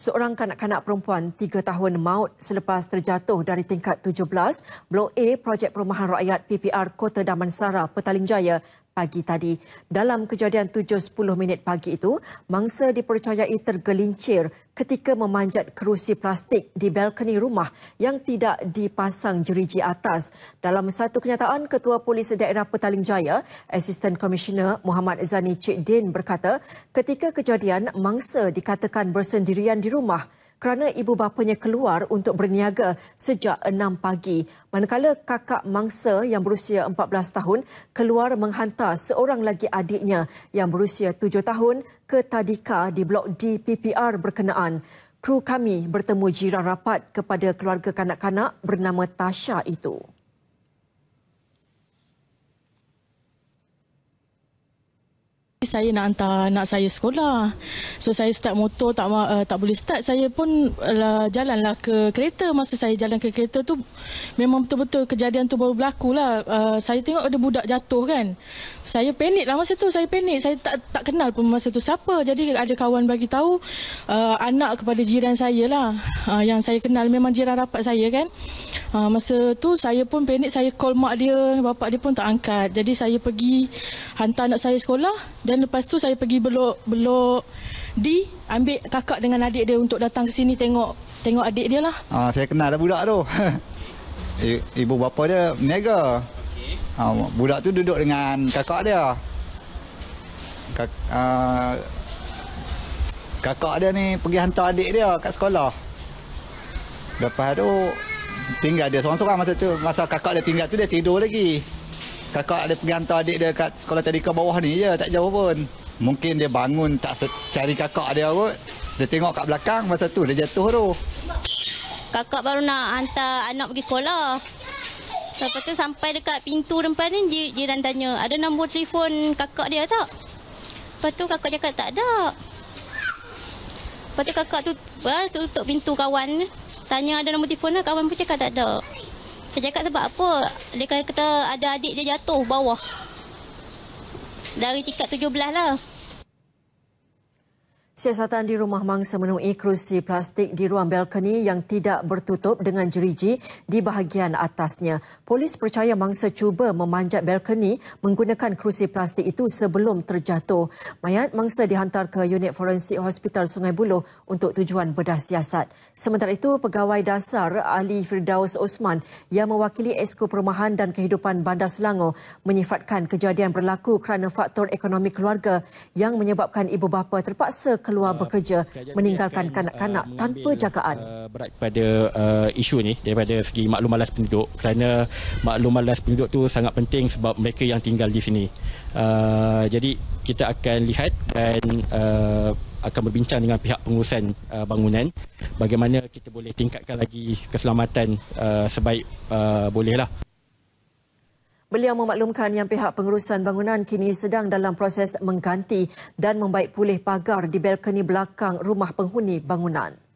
Seorang kanak-kanak perempuan tiga tahun maut selepas terjatuh dari tingkat 17 Blok A Projek Perumahan Rakyat PPR Kota Damansara, Petaling Jaya pagi tadi. Dalam kejadian 7.10 minit pagi itu, mangsa dipercayai tergelincir ketika memanjat kerusi plastik di balkoni rumah yang tidak dipasang jeriji atas. Dalam satu kenyataan, Ketua Polis Daerah Petaling Jaya, Assistant Commissioner Muhammad Zani Cik Din berkata, ketika kejadian, mangsa dikatakan bersendirian di rumah kerana ibu bapanya keluar untuk berniaga sejak 6 pagi. Manakala kakak mangsa yang berusia 14 tahun keluar menghantar seorang lagi adiknya yang berusia 7 tahun ke tadika di blok D PPR berkenaan. Kru kami bertemu jiran rapat kepada keluarga kanak-kanak bernama Tasha itu. saya nak hantar anak saya sekolah. So saya start motor tak uh, tak boleh start. Saya pun uh, jalanlah ke kereta. Masa saya jalan ke kereta tu memang betul-betul kejadian tu baru berlaku lah. Uh, saya tengok ada budak jatuh kan. Saya panik lah masa tu. Saya panik. Saya tak tak kenal pun masa tu siapa. Jadi ada kawan bagi tahu uh, anak kepada jiran saya lah. Uh, yang saya kenal memang jiran rapat saya kan. Uh, Ha, masa tu saya pun panik saya call mak dia, bapak dia pun tak angkat. Jadi saya pergi hantar anak saya sekolah dan lepas tu saya pergi belok belok di ambil kakak dengan adik dia untuk datang ke sini tengok tengok adik dia lah. Ha, saya kenal dah budak tu. Ibu bapa dia meniaga. Ha, budak tu duduk dengan kakak dia. Kak, uh, kakak dia ni pergi hantar adik dia kat sekolah. Lepas tu tinggal dia seorang-seorang masa tu masa kakak dia tinggal tu dia tidur lagi kakak ada pergi hantar adik dia kat sekolah tadi ke bawah ni je ya, tak jauh pun mungkin dia bangun tak cari kakak dia kot dia tengok kat belakang masa tu dia jatuh tu kakak baru nak hantar anak pergi sekolah Lepas tu sampai dekat pintu depan ni jiran tanya ada nombor telefon kakak dia tak? Lepas tu kakak cakap tak ada. Lepas tu kakak tu, ah, tutup pintu kawan Tanya ada nombor telefon lah, kawan pun cakap tak ada. Saya cakap sebab apa? Dia kata ada adik dia jatuh bawah. Dari tingkat 17 lah. Siasatan di rumah mangsa menuhi kerusi plastik di ruang balkoni yang tidak bertutup dengan jeriji di bahagian atasnya. Polis percaya mangsa cuba memanjat balkoni menggunakan kerusi plastik itu sebelum terjatuh. Mayat mangsa dihantar ke unit forensik Hospital Sungai Buloh untuk tujuan bedah siasat. Sementara itu, pegawai dasar Ali Firdaus Osman yang mewakili Esko Perumahan dan Kehidupan Bandar Selangor menyifatkan kejadian berlaku kerana faktor ekonomi keluarga yang menyebabkan ibu bapa terpaksa ke keluar ah, bekerja meninggalkan kanak-kanak eh, tanpa jagaan. Eh, berat kepada uh, isu ini daripada segi maklum malas penduduk kerana maklum malas penduduk tu sangat penting sebab mereka yang tinggal di sini. Uh, jadi kita akan lihat dan uh, akan berbincang dengan pihak pengurusan uh, bangunan bagaimana kita boleh tingkatkan lagi keselamatan uh, sebaik uh, bolehlah. Beliau memaklumkan yang pihak pengurusan bangunan kini sedang dalam proses mengganti dan membaik pulih pagar di balkoni belakang rumah penghuni bangunan.